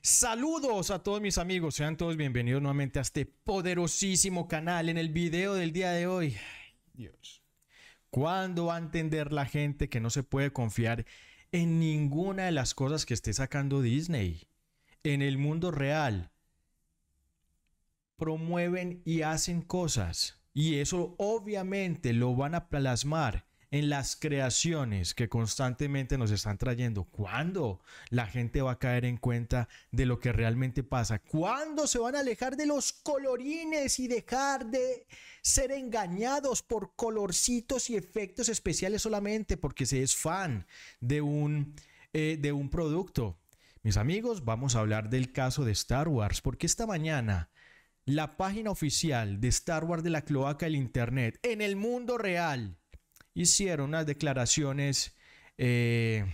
Saludos a todos mis amigos, sean todos bienvenidos nuevamente a este poderosísimo canal. En el video del día de hoy, Dios, ¿cuándo va a entender la gente que no se puede confiar en ninguna de las cosas que esté sacando Disney? En el mundo real, promueven y hacen cosas y eso obviamente lo van a plasmar en las creaciones que constantemente nos están trayendo. ¿Cuándo la gente va a caer en cuenta de lo que realmente pasa? ¿Cuándo se van a alejar de los colorines y dejar de ser engañados por colorcitos y efectos especiales solamente porque se es fan de un, eh, de un producto? Mis amigos, vamos a hablar del caso de Star Wars, porque esta mañana la página oficial de Star Wars de la cloaca del Internet en el mundo real hicieron unas declaraciones eh,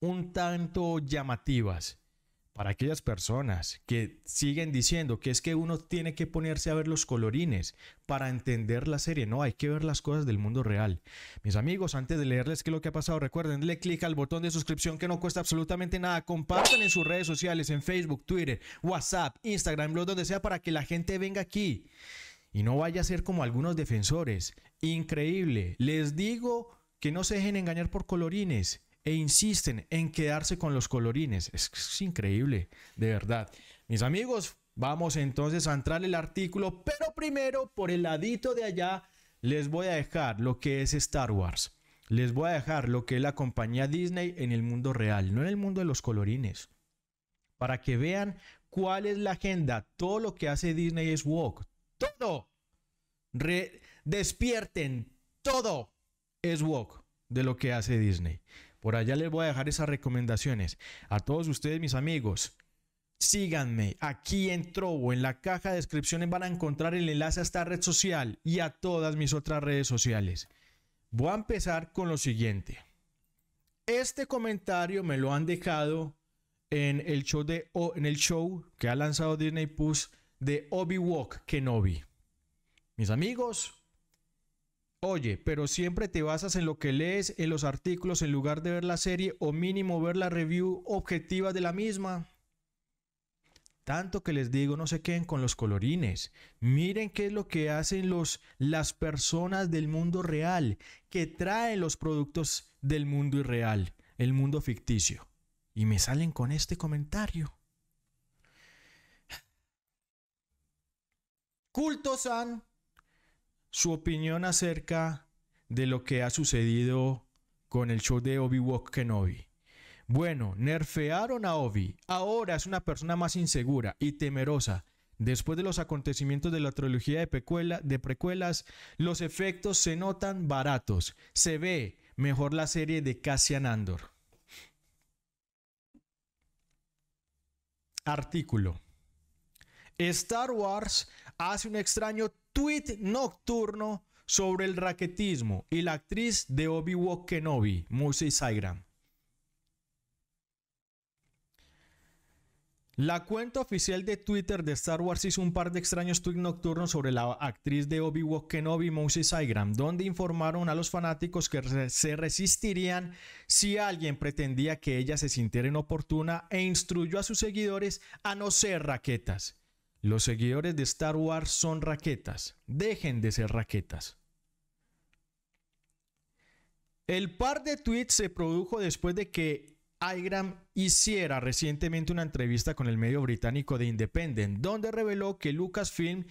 un tanto llamativas para aquellas personas que siguen diciendo que es que uno tiene que ponerse a ver los colorines para entender la serie. No, hay que ver las cosas del mundo real. Mis amigos, antes de leerles qué es lo que ha pasado, recuerden, le clic al botón de suscripción que no cuesta absolutamente nada. Compartan en sus redes sociales, en Facebook, Twitter, WhatsApp, Instagram, blog, donde sea, para que la gente venga aquí y no vaya a ser como algunos defensores. Increíble. Les digo que no se dejen engañar por colorines e insisten en quedarse con los colorines. Es, increíble, de verdad. Mis amigos, vamos entonces a entrar el artículo, pero primero por el ladito de allá les voy a dejar lo que es Star Wars. Les voy a dejar lo que es la compañía Disney en el mundo real, no en el mundo de los colorines. Para que vean cuál es la agenda. Todo lo que hace Disney es woke todo. despierten, todo es woke de lo que hace Disney. Por allá les voy a dejar esas recomendaciones. A todos ustedes, mis amigos, síganme. Aquí en Trovo, en la caja de descripciones van a encontrar el enlace a esta red social y a todas mis otras redes sociales. Voy a empezar con lo siguiente. Este comentario me lo han dejado en el show, de, en el show que ha lanzado Disney Plus de Obi-Wan Kenobi. Mis amigos, oye, pero siempre te basas en lo que lees en los artículos en lugar de ver la serie o mínimo ver la review objetiva de la misma. Tanto que les digo, no se queden con los colorines. Miren qué es lo que hacen los, las personas del mundo real, que traen los productos del mundo irreal, el mundo ficticio. Y me salen con este comentario. Culto-san, su opinión acerca de lo que ha sucedido con el show de Obi-Wan Kenobi. Bueno, nerfearon a Obi. Ahora es una persona más insegura y temerosa. Después de los acontecimientos de la trilogía de, precuela, de precuelas, los efectos se notan baratos. Se ve mejor la serie de Cassian Andor. Artículo. Star Wars hace un extraño tweet nocturno sobre el raquetismo y la actriz de Obi-Wan Kenobi, Moses Saigram. La cuenta oficial de Twitter de Star Wars hizo un par de extraños tweets nocturnos sobre la actriz de Obi-Wan Kenobi, Moses Saigram, donde informaron a los fanáticos que se resistirían si alguien pretendía que ella se sintiera inoportuna e instruyó a sus seguidores a no ser raquetas. Los seguidores de Star Wars son raquetas. Dejen de ser raquetas. El par de tweets se produjo después de que Igram hiciera recientemente una entrevista con el medio británico de Independent, donde reveló que Lucasfilm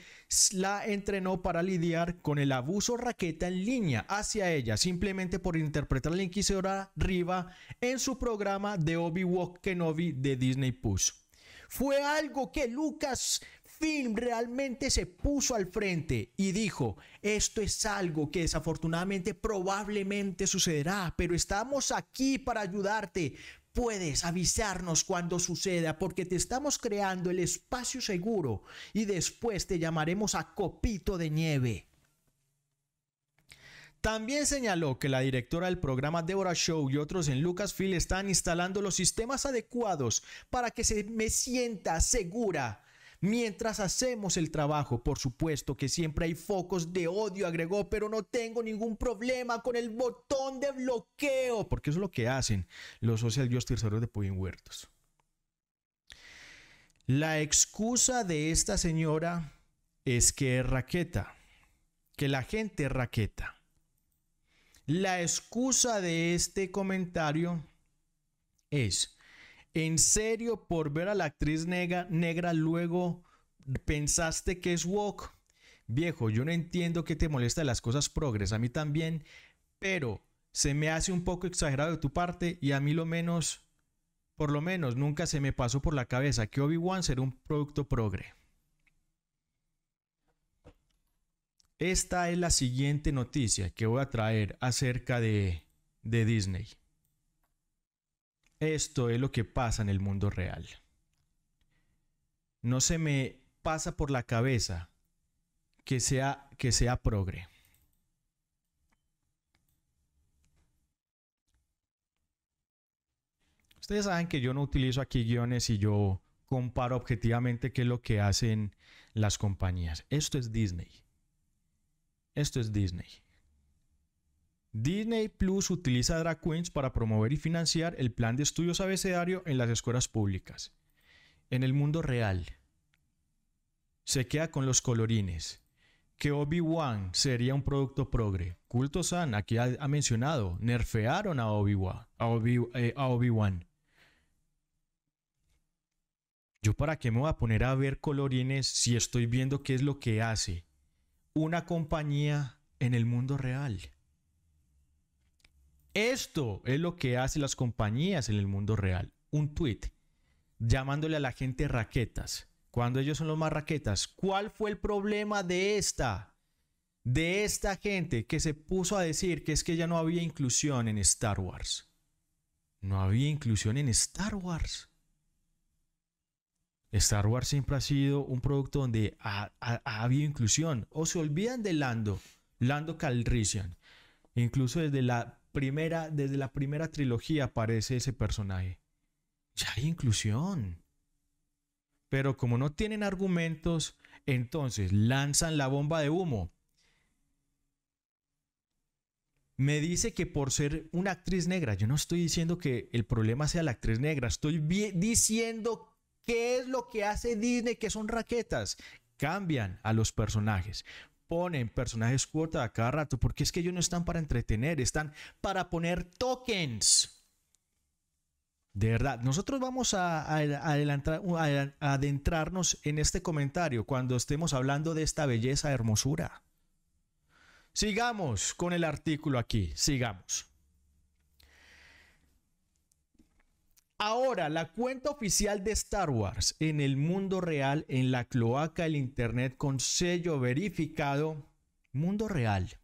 la entrenó para lidiar con el abuso raqueta en línea hacia ella, simplemente por interpretar a la inquisidora Riva en su programa de Obi-Wan Kenobi de Disney Plus. Fue algo que Lucas Film realmente se puso al frente y dijo, esto es algo que desafortunadamente probablemente sucederá, pero estamos aquí para ayudarte. Puedes avisarnos cuando suceda porque te estamos creando el espacio seguro y después te llamaremos a copito de nieve. También señaló que la directora del programa Deborah Show y otros en Lucasfilm están instalando los sistemas adecuados para que se me sienta segura Mientras hacemos el trabajo, por supuesto que siempre hay focos de odio, agregó, pero no tengo ningún problema con el botón de bloqueo, porque eso es lo que hacen los social Terceros de Puyen Huertos. La excusa de esta señora es que es raqueta, que la gente es raqueta. La excusa de este comentario es ¿En serio por ver a la actriz negra, negra luego pensaste que es woke? Viejo, yo no entiendo que te molesta las cosas progres, a mí también, pero se me hace un poco exagerado de tu parte y a mí lo menos, por lo menos, nunca se me pasó por la cabeza que Obi-Wan será un producto progre. Esta es la siguiente noticia que voy a traer acerca de, de Disney. Esto es lo que pasa en el mundo real. No se me pasa por la cabeza que sea, que sea progre. Ustedes saben que yo no utilizo aquí guiones y yo comparo objetivamente qué es lo que hacen las compañías. Esto es Disney. Esto es Disney. Disney Plus utiliza drag queens para promover y financiar el plan de estudios abecedario en las escuelas públicas. En el mundo real, se queda con los colorines. Que Obi-Wan sería un producto progre. Culto San aquí ha, mencionado, nerfearon eh, a Obi-Wan. ¿Yo para qué me voy a poner a ver colorines si estoy viendo qué es lo que hace una compañía en el mundo real? Esto es lo que hacen las compañías en el mundo real. Un tweet llamándole a la gente raquetas, cuando ellos son los más raquetas. ¿Cuál fue el problema de esta? De esta gente que se puso a decir que es que ya no había inclusión en Star Wars. No había inclusión en Star Wars. Star Wars siempre ha sido un producto donde ha, ha habido inclusión. O se olvidan de Lando, Lando Calrissian. Incluso desde la primera, desde la primera trilogía aparece ese personaje. Ya hay inclusión. Pero como no tienen argumentos, entonces lanzan la bomba de humo. Me dice que por ser una actriz negra, yo no estoy diciendo que el problema sea la actriz negra, estoy diciendo qué es lo que hace Disney, que son raquetas, cambian a los personajes ponen personajes cuota a cada rato, porque es que ellos no están para entretener, están para poner tokens. De verdad, nosotros vamos a, a, adentrarnos en este comentario cuando estemos hablando de esta belleza, hermosura. Sigamos con el artículo aquí, sigamos. Ahora, la cuenta oficial de Star Wars en el mundo real, en la cloaca del Internet con sello verificado, mundo real.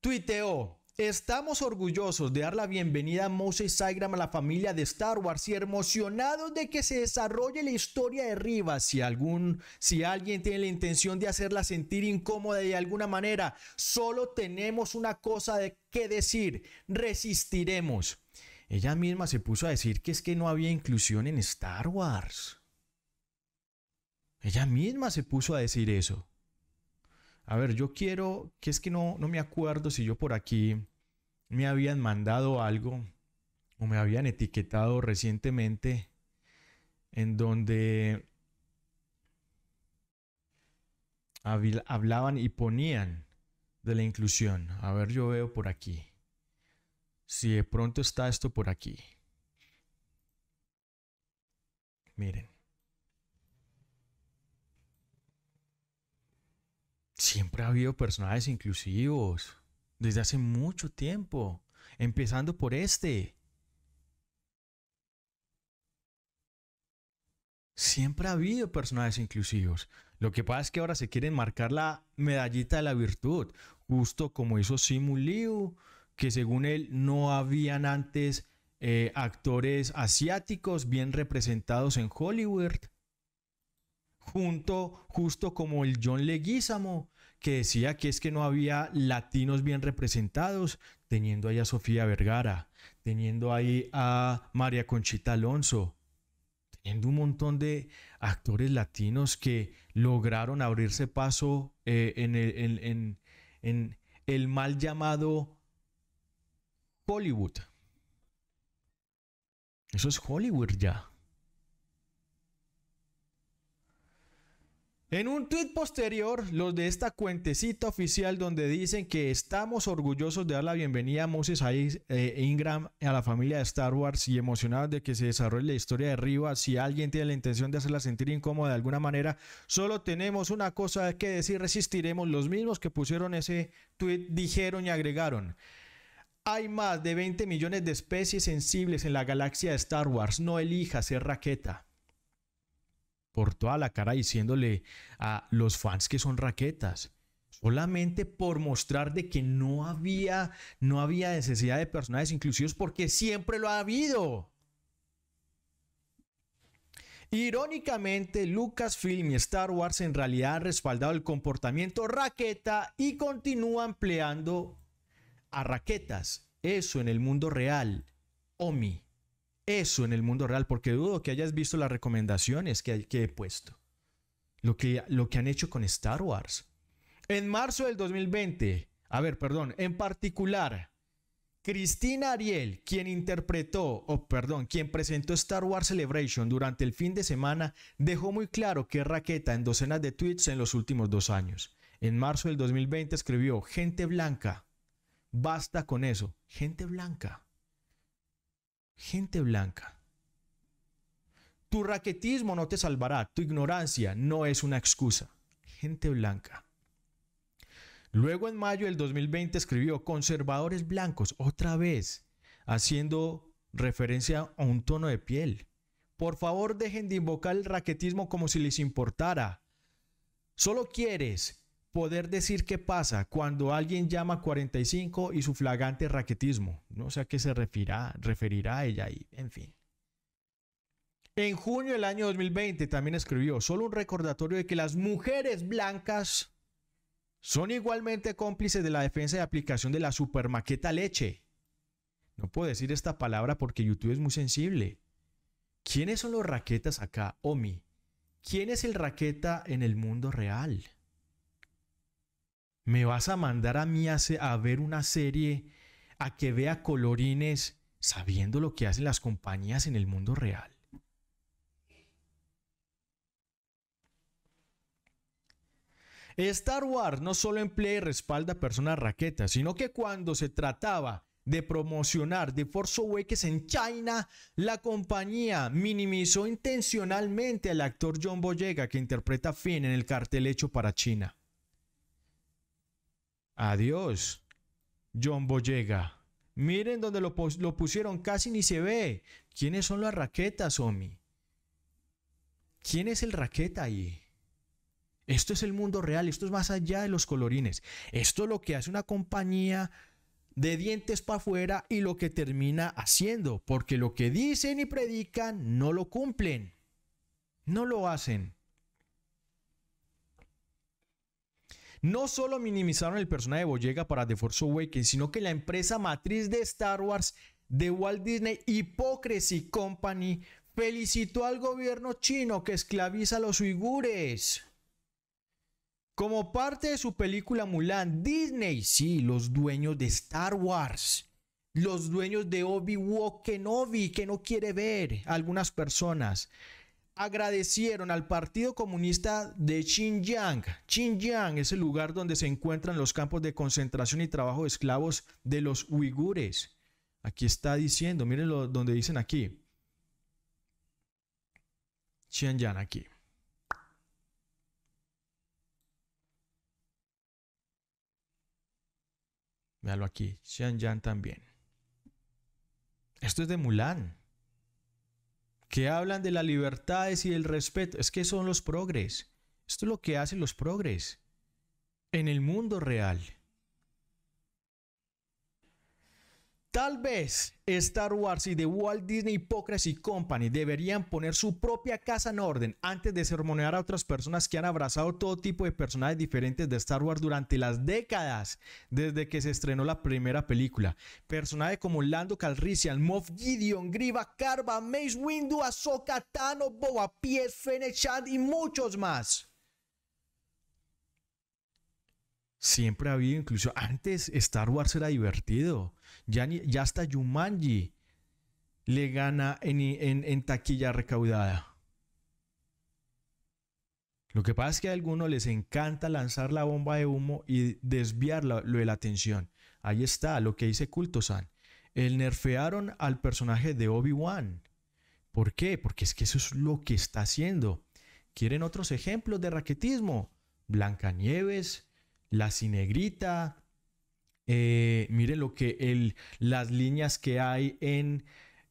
Tuiteó, estamos orgullosos de dar la bienvenida a Moses Saigram a la familia de Star Wars y emocionados de que se desarrolle la historia de Rivas. Si, algún, si alguien tiene la intención de hacerla sentir incómoda de alguna manera, solo tenemos una cosa de que decir, resistiremos. Ella misma se puso a decir que es que no había inclusión en Star Wars. Ella misma se puso a decir eso. A ver, yo quiero, que es que no, no me acuerdo si yo por aquí me habían mandado algo o me habían etiquetado recientemente en donde hablaban y ponían de la inclusión. A ver, yo veo por aquí si de pronto está esto por aquí. Miren. Siempre ha habido personajes inclusivos, desde hace mucho tiempo, empezando por este. Siempre ha habido personajes inclusivos. Lo que pasa es que ahora se quieren marcar la medallita de la virtud, justo como hizo Simu Liu, que según él no habían antes eh, actores asiáticos bien representados en Hollywood, junto justo como el John Leguizamo, que decía que es que no había latinos bien representados, teniendo ahí a Sofía Vergara, teniendo ahí a María Conchita Alonso, teniendo un montón de actores latinos que lograron abrirse paso eh, en el mal llamado Hollywood. Eso es Hollywood ya. En un tweet posterior, los de esta cuentecita oficial donde dicen que estamos orgullosos de dar la bienvenida a Moses a eh, Ingram a la familia de Star Wars y emocionados de que se desarrolle la historia de arriba, Si alguien tiene la intención de hacerla sentir incómoda de alguna manera, solo tenemos una cosa que decir, resistiremos. Los mismos que pusieron ese tweet dijeron y agregaron. Hay más de 20 millones de especies sensibles en la galaxia de Star Wars. No elija ser raqueta. Por toda la cara diciéndole a los fans que son raquetas. Solamente por mostrar de que no había, no había necesidad de personajes inclusivos porque siempre lo ha habido. Irónicamente, Lucasfilm y Star Wars en realidad han respaldado el comportamiento raqueta y continúa empleando a raquetas. Eso en el mundo real. Omi. Eso en el mundo real, porque dudo que hayas visto las recomendaciones que, que he puesto. Lo que, lo que han hecho con Star Wars. En marzo del 2020, a ver, perdón, en particular, Cristina Ariel, quien interpretó, o oh, perdón, quien presentó Star Wars Celebration durante el fin de semana, dejó muy claro que raqueta en docenas de tweets en los últimos dos años. En marzo del 2020 escribió Gente Blanca, Basta con eso. Gente blanca. Gente blanca. Tu raquetismo no te salvará. Tu ignorancia no es una excusa. Gente blanca. Luego en mayo del 2020 escribió Conservadores blancos, otra vez, haciendo referencia a un tono de piel. Por favor, dejen de invocar el raquetismo como si les importara. Solo quieres poder decir qué pasa cuando alguien llama 45 y su flagante raquetismo. No sé a qué se referirá, referirá a ella y en fin. En junio del año 2020 también escribió solo un recordatorio de que las mujeres blancas son igualmente cómplices de la defensa y aplicación de la supermaqueta leche. No puedo decir esta palabra porque YouTube es muy sensible. ¿Quiénes son los raquetas acá, Omi? ¿Quién es el raqueta en el mundo real? ¿Me vas a mandar a mí a, ver una serie, a que vea colorines, sabiendo lo que hacen las compañías en el mundo real? Star Wars no solo emplea y respalda personas raquetas, sino que cuando se trataba de promocionar The Force en China, la compañía minimizó intencionalmente al actor John Boyega que interpreta a Finn en el cartel hecho para China. Adiós, John Boyega. Miren donde lo, lo, pusieron, casi ni se ve. ¿Quiénes son las raquetas, Omi? ¿Quién es el raqueta ahí? Esto es el mundo real, esto es más allá de los colorines. Esto es lo que hace una compañía de dientes para afuera y lo que termina haciendo, porque lo que dicen y predican no lo cumplen, no lo hacen. No solo minimizaron el personaje de Boyega para The Force Awakens, sino que la empresa matriz de Star Wars de Walt Disney Hypocrisy Company felicitó al gobierno chino que esclaviza a los uigures. Como parte de su película Mulan, Disney, sí, los dueños de Star Wars, los dueños de Obi-Wan Kenobi, que no quiere ver algunas personas, agradecieron al Partido Comunista de Xinjiang. Xinjiang es el lugar donde se encuentran los campos de concentración y trabajo de esclavos de los uigures. Aquí está diciendo, miren lo, donde dicen aquí. Xinjiang aquí. Míralo aquí, Xinjiang también. Esto es de Mulan que hablan de las libertades y del respeto. Es que son los progres. Esto es lo que hacen los progres en el mundo real. Tal vez Star Wars y The Walt Disney Hypocrisy Company deberían poner su propia casa en orden antes de sermonear a otras personas que han abrazado todo tipo de personajes diferentes de Star Wars durante las décadas desde que se estrenó la primera película. Personajes como Lando Calrissian, Moff Gideon, Griva Carva, Mace Windu, Ahsoka Tano, Boba Fennec Shand y muchos más. Siempre ha habido, incluso antes Star Wars era divertido. Ya, ya hasta Jumanji le gana en, taquilla recaudada. Lo que pasa es que a algunos les encanta lanzar la bomba de humo y desviar lo de la atención. Ahí está lo que dice Cultosan. El nerfearon al personaje de Obi-Wan. ¿Por qué? Porque es que eso es lo que está haciendo. ¿Quieren otros ejemplos de raquetismo? Blancanieves, la cinegrita. Eh, miren lo que el, las líneas que hay en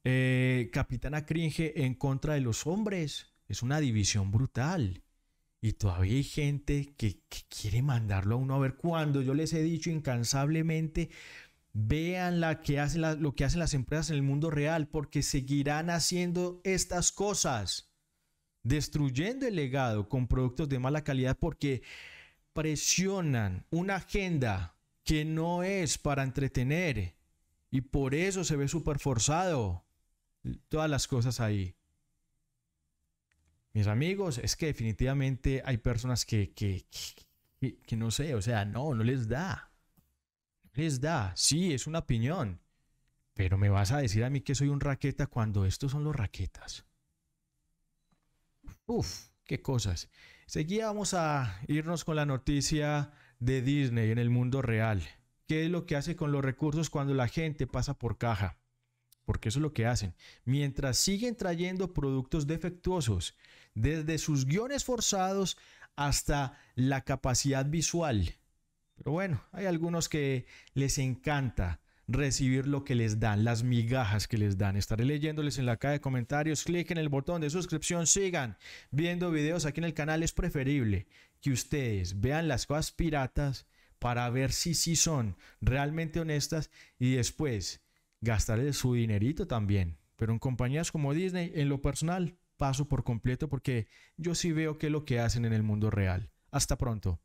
eh, Capitana Cringe en contra de los hombres. Es una división brutal. Y todavía hay gente que, quiere mandarlo a uno a ver cuando yo les he dicho incansablemente vean lo que hacen las empresas en el mundo real, porque seguirán haciendo estas cosas, destruyendo el legado con productos de mala calidad, porque presionan una agenda que no es para entretener y por eso se ve súper forzado todas las cosas ahí. Mis amigos, es que definitivamente hay personas que, que, no sé, o sea, no, no les da. les da, sí, es una opinión. Pero me vas a decir a mí que soy un raqueta cuando estos son los raquetas. Uf, qué cosas. Seguía vamos a irnos con la noticia de Disney en el mundo real. ¿Qué es lo que hace con los recursos cuando la gente pasa por caja? Porque eso es lo que hacen. Mientras siguen trayendo productos defectuosos, desde sus guiones forzados hasta la capacidad visual. Pero bueno, hay algunos que les encanta recibir lo que les dan, las migajas que les dan. Estaré leyéndoles en la caja de comentarios, clic en el botón de suscripción, sigan viendo videos aquí en el canal. Es preferible que ustedes vean las cosas piratas para ver si sí son realmente honestas y después gastarles su dinerito también. Pero en compañías como Disney, en lo personal, paso por completo porque yo sí veo qué es lo que hacen en el mundo real. Hasta pronto.